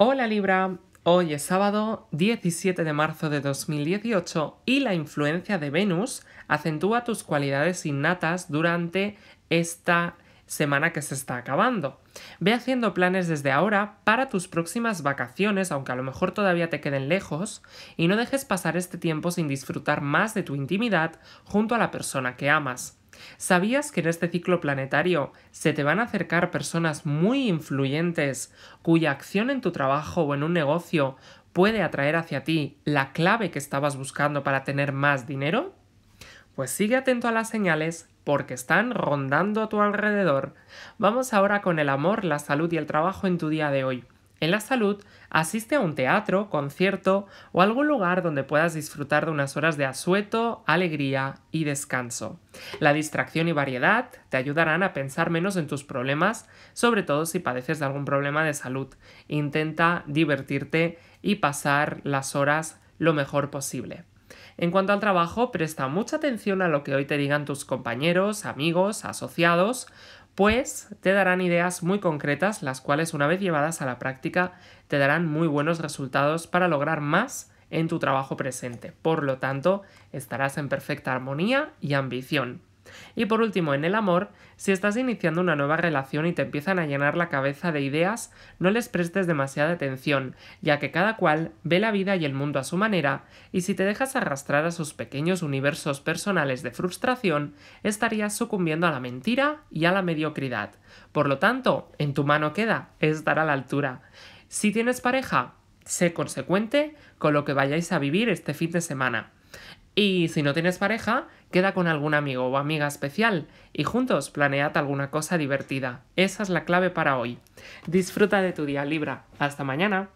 Hola Libra, hoy es sábado 17 de marzo de 2018 y la influencia de Venus acentúa tus cualidades innatas durante esta semana que se está acabando. Ve haciendo planes desde ahora para tus próximas vacaciones, aunque a lo mejor todavía te queden lejos, y no dejes pasar este tiempo sin disfrutar más de tu intimidad junto a la persona que amas. ¿Sabías que en este ciclo planetario se te van a acercar personas muy influyentes cuya acción en tu trabajo o en un negocio puede atraer hacia ti la clave que estabas buscando para tener más dinero? Pues sigue atento a las señales porque están rondando a tu alrededor. Vamos ahora con el amor, la salud y el trabajo en tu día de hoy. En la salud, asiste a un teatro, concierto o algún lugar donde puedas disfrutar de unas horas de asueto, alegría y descanso. La distracción y variedad te ayudarán a pensar menos en tus problemas, sobre todo si padeces de algún problema de salud. Intenta divertirte y pasar las horas lo mejor posible. En cuanto al trabajo, presta mucha atención a lo que hoy te digan tus compañeros, amigos, asociados, pues te darán ideas muy concretas, las cuales una vez llevadas a la práctica te darán muy buenos resultados para lograr más en tu trabajo presente. Por lo tanto, estarás en perfecta armonía y ambición. Y por último, en el amor, si estás iniciando una nueva relación y te empiezan a llenar la cabeza de ideas, no les prestes demasiada atención, ya que cada cual ve la vida y el mundo a su manera, y si te dejas arrastrar a sus pequeños universos personales de frustración, estarías sucumbiendo a la mentira y a la mediocridad. Por lo tanto, en tu mano queda es dar a la altura. Si tienes pareja, sé consecuente con lo que vayáis a vivir este fin de semana. Y si no tienes pareja, queda con algún amigo o amiga especial y juntos planead alguna cosa divertida. Esa es la clave para hoy. Disfruta de tu día Libra. Hasta mañana.